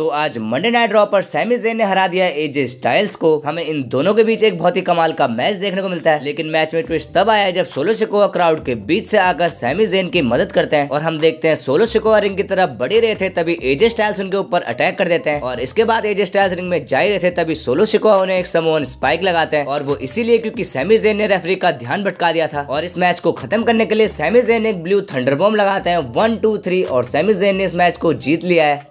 तो आज Monday night draw पर सैमी जेन ने हरा दिया एजे स्टाइल्स को हमें इन दोनों के बीच एक बहुत ही कमाल का मैच देखने को मिलता है लेकिन मैच में ट्विस्ट तब आया जब सोलो सिकोआ क्राउड के बीच से आकर सैमी जेन की मदद करते हैं और हम देखते हैं सोलो सिकोआ रिंग की तरफ बढ़े रहे थे तभी एजे स्टाइल्स उनके ऊपर अटैक कर देते हैं और इसके बाद एजे स्टाइल्स रिंग में जा रहे थे तभी सोलो सिकोआ उन्हें एक समोहन स्पाइक लगाते हैं और वो इसीलिए क्योंकि सैमी जेन ने रेफरी का ध्यान भटका दिया था और इस मैच को खत्म करने के लिए सैमी जेन एक ब्लू थंडरबोम लगाते हैं वन टू थ्री और सैमी जेन ने इस मैच को जीत लिया है